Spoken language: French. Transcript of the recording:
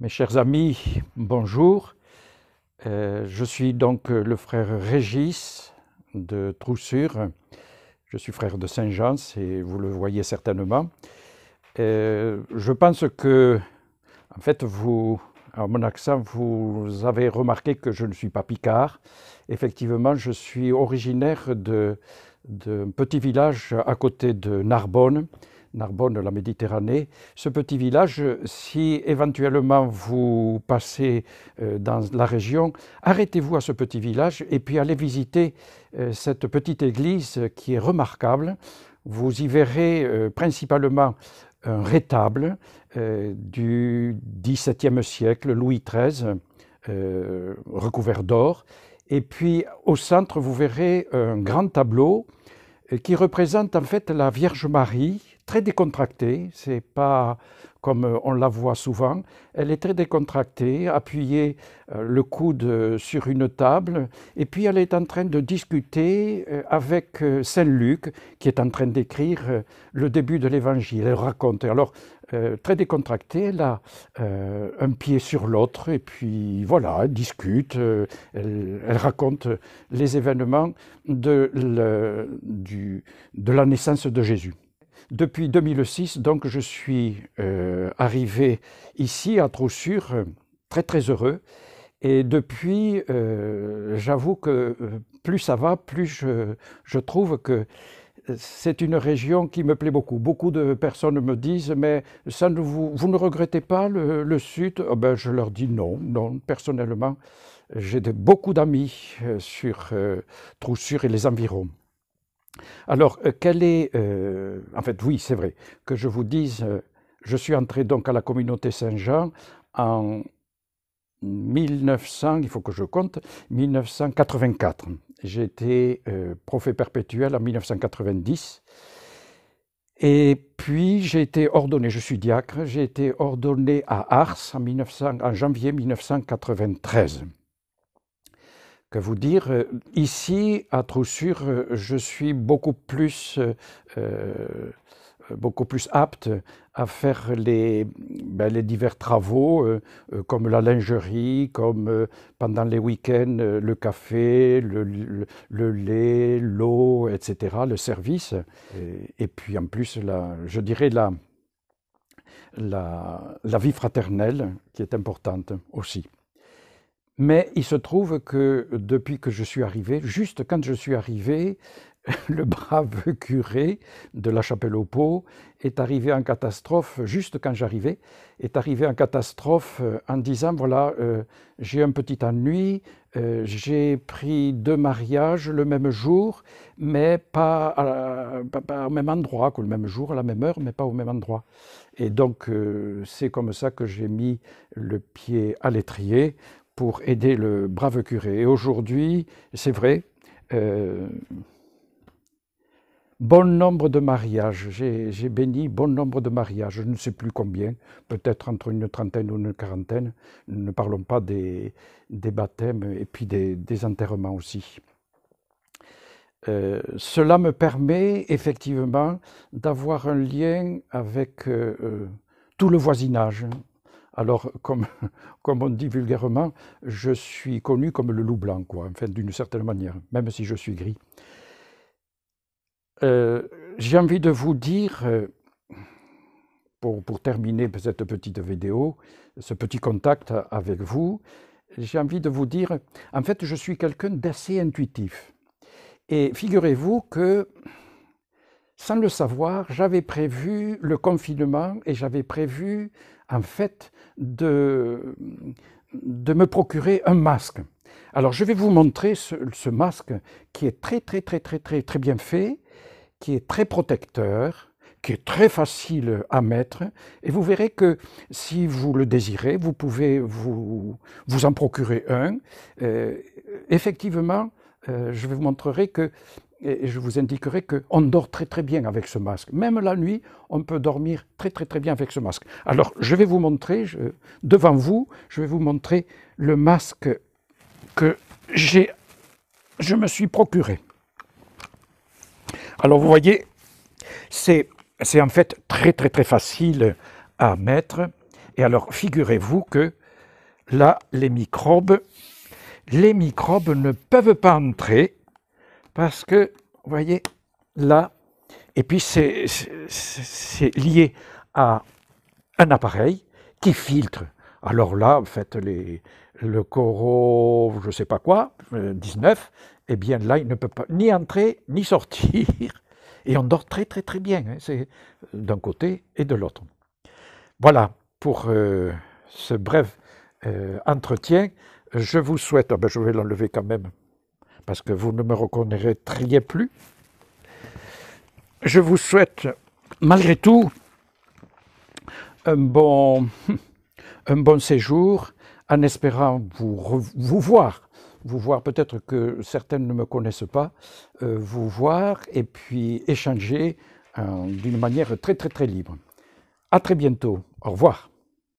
Mes chers amis, bonjour. Euh, je suis donc euh, le frère Régis de Troussure. Je suis frère de Saint-Jean, et vous le voyez certainement. Euh, je pense que, en fait, vous, à mon accent, vous avez remarqué que je ne suis pas picard. Effectivement, je suis originaire d'un petit village à côté de Narbonne, Narbonne, la Méditerranée. Ce petit village, si éventuellement vous passez euh, dans la région, arrêtez-vous à ce petit village et puis allez visiter euh, cette petite église qui est remarquable. Vous y verrez euh, principalement un rétable du XVIIe siècle, Louis XIII, recouvert d'or. Et puis au centre, vous verrez un grand tableau qui représente en fait la Vierge Marie très décontractée, c'est pas comme euh, on la voit souvent, elle est très décontractée, appuyée euh, le coude euh, sur une table, et puis elle est en train de discuter avec Saint Luc, qui est en train d'écrire le début de l'Évangile. Elle raconte. Alors, très décontractée, elle a un pied sur l'autre, et puis voilà, elle discute, elle, raconte les événements de, du, de la naissance de Jésus. Depuis 2006, donc, je suis euh, arrivé ici à Troussure, euh, très très heureux. Et depuis, euh, j'avoue que plus ça va, plus je, trouve que c'est une région qui me plaît beaucoup. Beaucoup de personnes me disent, mais ça vous, ne regrettez pas le, Sud ah ben, Je leur dis non, non, personnellement. J'ai beaucoup d'amis sur Troussures Troussure et les environs. Alors, euh, quel est... Euh, en fait, oui, c'est vrai, que je vous dise, euh, je suis entré donc à la communauté Saint-Jean en 1900, il faut que je compte, 1984. J'ai été prophète perpétuel en 1990. Et puis j'ai été ordonné, je suis diacre, j'ai été ordonné à Ars en janvier 1993 que vous dire. Euh, ici, à Troussure, euh, je suis beaucoup plus, euh, beaucoup plus apte à faire les, ben, les divers travaux, comme la lingerie, comme pendant les week-ends, le café, le, lait, l'eau, etc., le service. Et, puis en plus, je dirais la, la vie fraternelle qui est importante aussi. Mais il se trouve que depuis que je suis arrivé, juste quand je suis arrivé, le brave curé de la chapelle au pot est arrivé en catastrophe, juste quand j'arrivais, est arrivé en catastrophe euh, en disant, voilà, euh, j'ai un petit ennui, euh, j'ai pris deux mariages le même jour, mais pas, au même endroit, que le même jour, à la même heure, mais pas au même endroit. Et donc, c'est comme ça que j'ai mis le pied à l'étrier pour aider le brave curé. Et aujourd'hui, c'est vrai, euh, bon nombre de mariages, j'ai béni bon nombre de mariages, je ne sais plus combien, peut-être entre une trentaine ou une quarantaine, ne parlons pas des, baptêmes et puis des, enterrements aussi. Euh, cela me permet effectivement d'avoir un lien avec euh, tout le voisinage, alors, comme, comme on dit vulgairement, je suis connu comme le loup blanc, quoi, d'une certaine manière, même si je suis gris. Euh, j'ai envie de vous dire, euh, pour, pour, terminer cette petite vidéo, ce petit contact avec vous, j'ai envie de vous dire, en fait, je suis quelqu'un d'assez intuitif. Et figurez-vous que sans le savoir, j'avais prévu le confinement et j'avais prévu, en fait, de, de me procurer un masque. Alors, je vais vous montrer ce, masque qui est très, très, très, très, très, très bien fait, qui est très protecteur, qui est très facile à mettre. Et vous verrez que si vous le désirez, vous pouvez vous, vous en procurer un. Euh, effectivement, euh, je vous montrerai que et je vous indiquerai qu'on dort très très bien avec ce masque. Même la nuit, on peut dormir très très très bien avec ce masque. Alors, je vais vous montrer, devant vous, je vais vous montrer le masque que je me suis procuré. Alors, vous voyez, c'est, c'est en fait très très très facile à mettre. Et alors, figurez-vous que là, les microbes, les microbes ne peuvent pas entrer parce que, vous voyez, là, et puis c'est lié à un appareil qui filtre. Alors là, en fait, le coro, je ne sais pas quoi, 19, euh, eh bien là, il ne peut pas ni entrer ni sortir. Et on dort très très très bien, hein, c'est d'un côté et de l'autre. Voilà pour euh, ce bref euh, entretien. Je vous souhaite, ah ben, je vais l'enlever quand même parce que vous ne me reconnaîtrez plus. Je vous souhaite, malgré tout, un bon, un bon séjour, en espérant vous, vous voir, vous voir peut-être que certaines ne me connaissent pas, euh, vous voir et puis échanger euh, d'une manière très très très libre. À très bientôt. Au revoir.